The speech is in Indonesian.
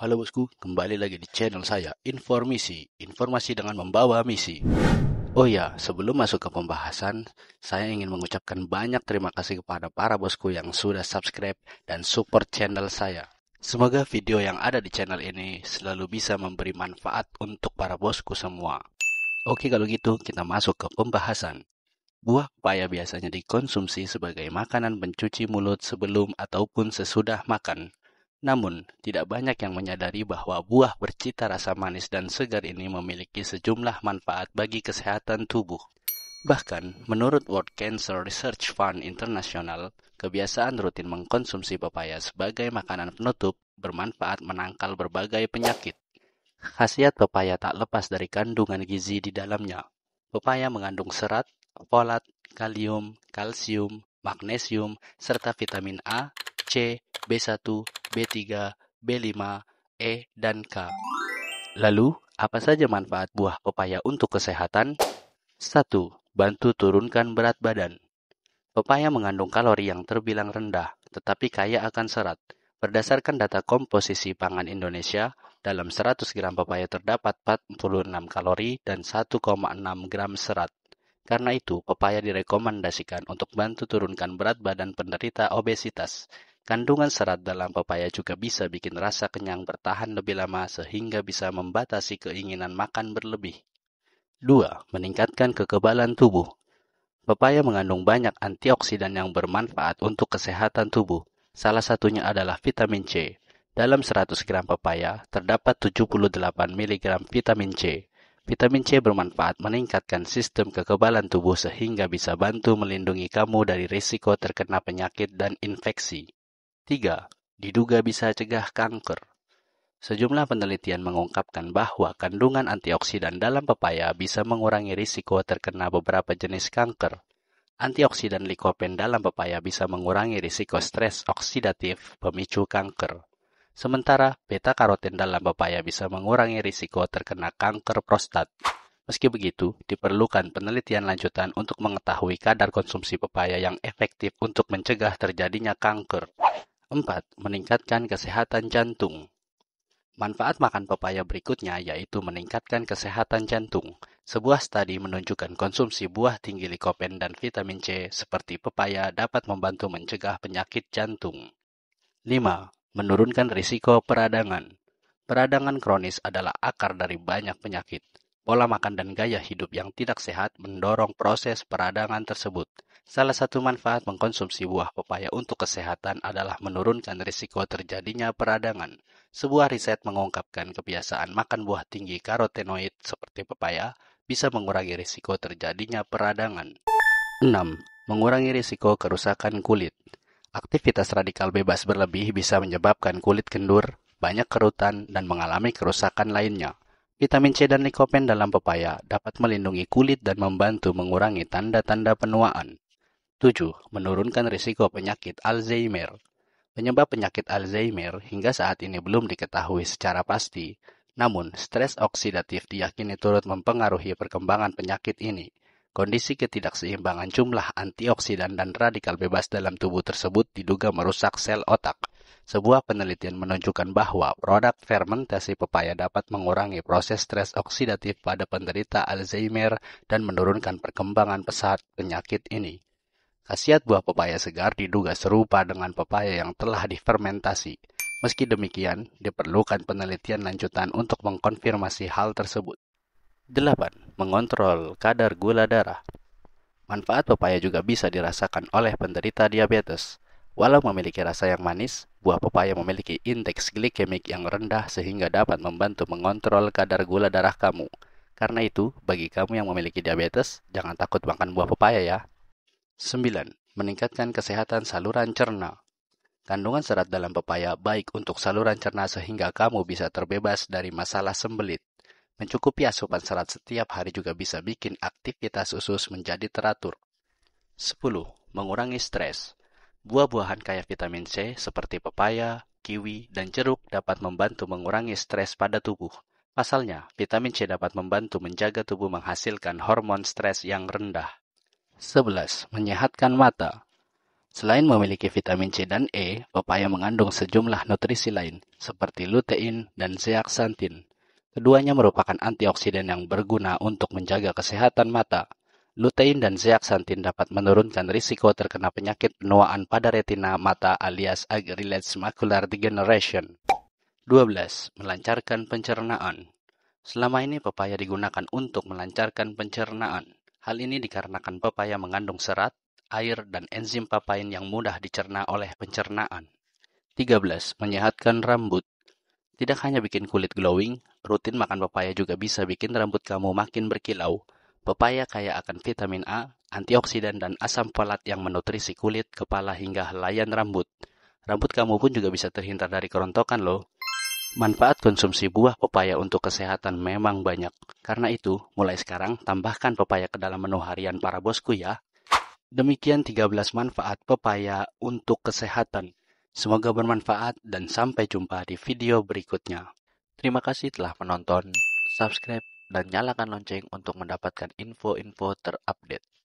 Halo bosku, kembali lagi di channel saya Informisi. informasi dengan membawa misi Oh ya, sebelum masuk ke pembahasan Saya ingin mengucapkan banyak terima kasih kepada para bosku yang sudah subscribe dan support channel saya Semoga video yang ada di channel ini selalu bisa memberi manfaat untuk para bosku semua Oke kalau gitu, kita masuk ke pembahasan Buah pepaya biasanya dikonsumsi sebagai makanan pencuci mulut sebelum ataupun sesudah makan namun, tidak banyak yang menyadari bahwa buah bercita rasa manis dan segar ini memiliki sejumlah manfaat bagi kesehatan tubuh. Bahkan, menurut World Cancer Research Fund International, kebiasaan rutin mengkonsumsi pepaya sebagai makanan penutup bermanfaat menangkal berbagai penyakit. Khasiat pepaya tak lepas dari kandungan gizi di dalamnya. Pepaya mengandung serat, folat, kalium, kalsium, magnesium, serta vitamin A, C, B1, B3, B5, E, dan K. Lalu, apa saja manfaat buah pepaya untuk kesehatan? 1. Bantu turunkan berat badan. Pepaya mengandung kalori yang terbilang rendah, tetapi kaya akan serat. Berdasarkan data komposisi pangan Indonesia, dalam 100 gram pepaya terdapat 46 kalori dan 1,6 gram serat. Karena itu, pepaya direkomendasikan untuk bantu turunkan berat badan penderita obesitas. Kandungan serat dalam pepaya juga bisa bikin rasa kenyang bertahan lebih lama sehingga bisa membatasi keinginan makan berlebih. 2. Meningkatkan kekebalan tubuh. Pepaya mengandung banyak antioksidan yang bermanfaat untuk kesehatan tubuh. Salah satunya adalah vitamin C. Dalam 100 gram pepaya terdapat 78 mg vitamin C. Vitamin C bermanfaat meningkatkan sistem kekebalan tubuh sehingga bisa bantu melindungi kamu dari risiko terkena penyakit dan infeksi. Tiga, diduga bisa cegah kanker. Sejumlah penelitian mengungkapkan bahwa kandungan antioksidan dalam pepaya bisa mengurangi risiko terkena beberapa jenis kanker. Antioksidan likopen dalam pepaya bisa mengurangi risiko stres oksidatif pemicu kanker. Sementara beta-karoten dalam pepaya bisa mengurangi risiko terkena kanker prostat. Meski begitu, diperlukan penelitian lanjutan untuk mengetahui kadar konsumsi pepaya yang efektif untuk mencegah terjadinya kanker. 4. Meningkatkan kesehatan jantung. Manfaat makan pepaya berikutnya yaitu meningkatkan kesehatan jantung. Sebuah studi menunjukkan konsumsi buah tinggi likopen dan vitamin C seperti pepaya dapat membantu mencegah penyakit jantung. 5. Menurunkan risiko peradangan. Peradangan kronis adalah akar dari banyak penyakit. Pola makan dan gaya hidup yang tidak sehat mendorong proses peradangan tersebut. Salah satu manfaat mengkonsumsi buah pepaya untuk kesehatan adalah menurunkan risiko terjadinya peradangan. Sebuah riset mengungkapkan kebiasaan makan buah tinggi karotenoid seperti pepaya bisa mengurangi risiko terjadinya peradangan. 6. Mengurangi risiko kerusakan kulit. Aktivitas radikal bebas berlebih bisa menyebabkan kulit kendur, banyak kerutan, dan mengalami kerusakan lainnya. Vitamin C dan likopen dalam pepaya dapat melindungi kulit dan membantu mengurangi tanda-tanda penuaan. 7. Menurunkan risiko penyakit Alzheimer. Penyebab penyakit Alzheimer hingga saat ini belum diketahui secara pasti, namun stres oksidatif diyakini turut mempengaruhi perkembangan penyakit ini. Kondisi ketidakseimbangan jumlah antioksidan dan radikal bebas dalam tubuh tersebut diduga merusak sel otak. Sebuah penelitian menunjukkan bahwa produk fermentasi pepaya dapat mengurangi proses stres oksidatif pada penderita Alzheimer dan menurunkan perkembangan pesat penyakit ini. Khasiat buah pepaya segar diduga serupa dengan pepaya yang telah difermentasi. Meski demikian, diperlukan penelitian lanjutan untuk mengkonfirmasi hal tersebut. 8. Mengontrol kadar gula darah. Manfaat pepaya juga bisa dirasakan oleh penderita diabetes. Walau memiliki rasa yang manis, buah pepaya memiliki indeks glikemik yang rendah sehingga dapat membantu mengontrol kadar gula darah kamu. Karena itu, bagi kamu yang memiliki diabetes, jangan takut makan buah pepaya ya. 9. Meningkatkan kesehatan saluran cerna. Kandungan serat dalam pepaya baik untuk saluran cerna sehingga kamu bisa terbebas dari masalah sembelit. Mencukupi asupan serat setiap hari juga bisa bikin aktivitas usus menjadi teratur. 10. Mengurangi stres. Buah-buahan kaya vitamin C seperti pepaya, kiwi, dan jeruk dapat membantu mengurangi stres pada tubuh. Pasalnya, vitamin C dapat membantu menjaga tubuh menghasilkan hormon stres yang rendah. 11. Menyehatkan mata. Selain memiliki vitamin C dan E, pepaya mengandung sejumlah nutrisi lain seperti lutein dan zeaxanthin. Keduanya merupakan antioksidan yang berguna untuk menjaga kesehatan mata. Lutein dan zeaxanthin dapat menurunkan risiko terkena penyakit penuaan pada retina mata alias agrilles macular degeneration. 12. Melancarkan pencernaan. Selama ini pepaya digunakan untuk melancarkan pencernaan. Hal ini dikarenakan pepaya mengandung serat, air, dan enzim papain yang mudah dicerna oleh pencernaan. 13. Menyehatkan rambut Tidak hanya bikin kulit glowing, rutin makan pepaya juga bisa bikin rambut kamu makin berkilau. Pepaya kaya akan vitamin A, antioksidan, dan asam folat yang menutrisi kulit, kepala, hingga helaian rambut. Rambut kamu pun juga bisa terhindar dari kerontokan loh. Manfaat konsumsi buah pepaya untuk kesehatan memang banyak. Karena itu, mulai sekarang tambahkan pepaya ke dalam menu harian para bosku ya. Demikian 13 manfaat pepaya untuk kesehatan. Semoga bermanfaat dan sampai jumpa di video berikutnya. Terima kasih telah menonton, subscribe, dan nyalakan lonceng untuk mendapatkan info-info terupdate.